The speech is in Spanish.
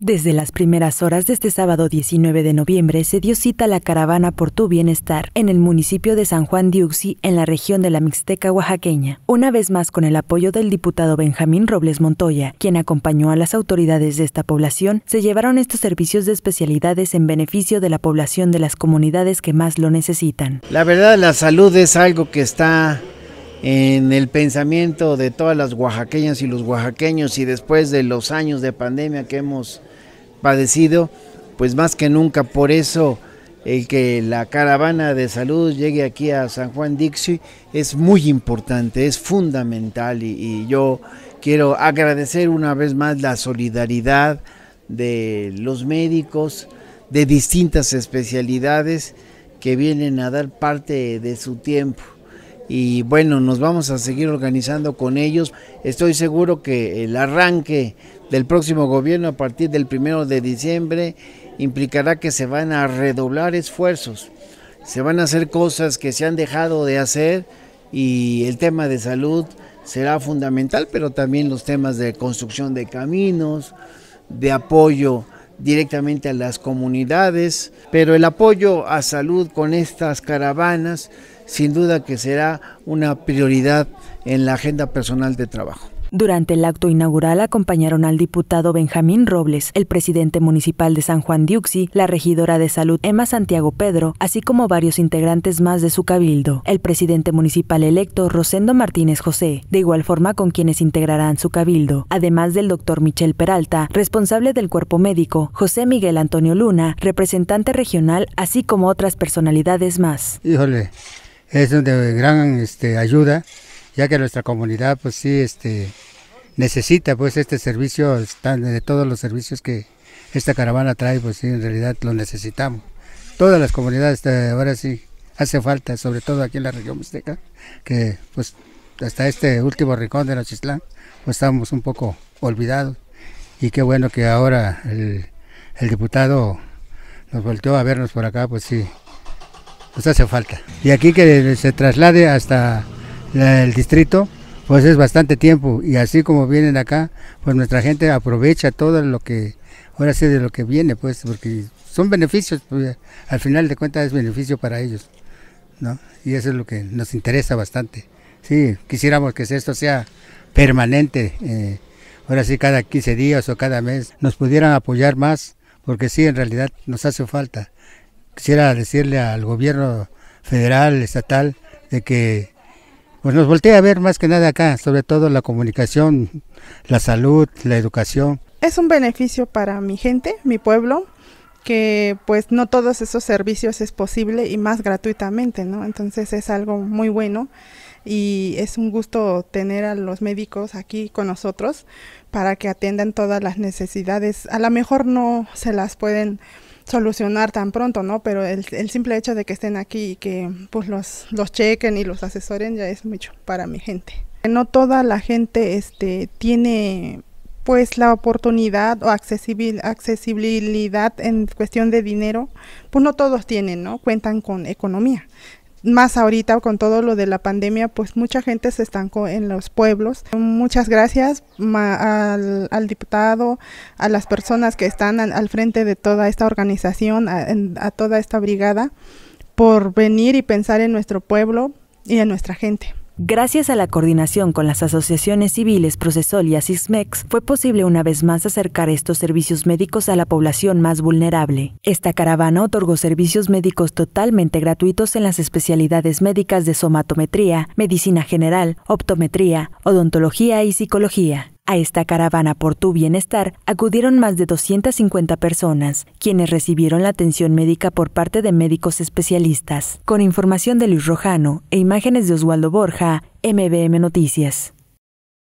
Desde las primeras horas de este sábado 19 de noviembre se dio cita a la caravana por tu bienestar en el municipio de San Juan Diuxi, en la región de la Mixteca oaxaqueña, una vez más con el apoyo del diputado Benjamín Robles Montoya, quien acompañó a las autoridades de esta población, se llevaron estos servicios de especialidades en beneficio de la población de las comunidades que más lo necesitan. La verdad, la salud es algo que está en el pensamiento de todas las oaxaqueñas y los oaxaqueños y después de los años de pandemia que hemos padecido, pues más que nunca por eso el que la caravana de salud llegue aquí a San Juan Dixie es muy importante, es fundamental y, y yo quiero agradecer una vez más la solidaridad de los médicos de distintas especialidades que vienen a dar parte de su tiempo y bueno, nos vamos a seguir organizando con ellos. Estoy seguro que el arranque del próximo gobierno a partir del primero de diciembre implicará que se van a redoblar esfuerzos, se van a hacer cosas que se han dejado de hacer y el tema de salud será fundamental, pero también los temas de construcción de caminos, de apoyo directamente a las comunidades, pero el apoyo a salud con estas caravanas sin duda que será una prioridad en la agenda personal de trabajo. Durante el acto inaugural acompañaron al diputado Benjamín Robles, el presidente municipal de San Juan Diuxi, la regidora de salud Emma Santiago Pedro, así como varios integrantes más de su cabildo, el presidente municipal electo Rosendo Martínez José, de igual forma con quienes integrarán su cabildo, además del doctor Michel Peralta, responsable del cuerpo médico, José Miguel Antonio Luna, representante regional, así como otras personalidades más. Híjole, es de gran este, ayuda ya que nuestra comunidad pues sí este necesita pues este servicio, de todos los servicios que esta caravana trae, pues sí, en realidad lo necesitamos. Todas las comunidades eh, ahora sí hace falta, sobre todo aquí en la región mixteca, que pues hasta este último rincón de Nochislán, pues estamos un poco olvidados. Y qué bueno que ahora el, el diputado nos volteó a vernos por acá, pues sí, pues hace falta. Y aquí que se traslade hasta el distrito, pues es bastante tiempo. Y así como vienen acá, pues nuestra gente aprovecha todo lo que, ahora sí de lo que viene, pues, porque son beneficios, pues, al final de cuentas es beneficio para ellos, ¿no? Y eso es lo que nos interesa bastante. Sí, quisiéramos que esto sea permanente, eh, ahora sí cada 15 días o cada mes, nos pudieran apoyar más, porque sí, en realidad nos hace falta. Quisiera decirle al gobierno federal, estatal, de que pues nos voltea a ver más que nada acá, sobre todo la comunicación, la salud, la educación. Es un beneficio para mi gente, mi pueblo, que pues no todos esos servicios es posible y más gratuitamente, ¿no? Entonces es algo muy bueno y es un gusto tener a los médicos aquí con nosotros para que atiendan todas las necesidades. A lo mejor no se las pueden solucionar tan pronto, ¿no? Pero el, simple hecho de que estén aquí y que pues los, los chequen y los asesoren ya es mucho para mi gente. No toda la gente este, tiene pues la oportunidad o accesibil, accesibilidad en cuestión de dinero, pues no todos tienen, ¿no? Cuentan con economía más ahorita con todo lo de la pandemia, pues mucha gente se estancó en los pueblos. Muchas gracias al, al, diputado, a las personas que están al, frente de toda esta organización, a, a toda esta brigada, por venir y pensar en nuestro pueblo y en nuestra gente. Gracias a la coordinación con las asociaciones civiles Procesol y Asismex, fue posible una vez más acercar estos servicios médicos a la población más vulnerable. Esta caravana otorgó servicios médicos totalmente gratuitos en las especialidades médicas de somatometría, medicina general, optometría, odontología y psicología. A esta caravana por tu bienestar acudieron más de 250 personas, quienes recibieron la atención médica por parte de médicos especialistas. Con información de Luis Rojano e imágenes de Oswaldo Borja, MBM Noticias.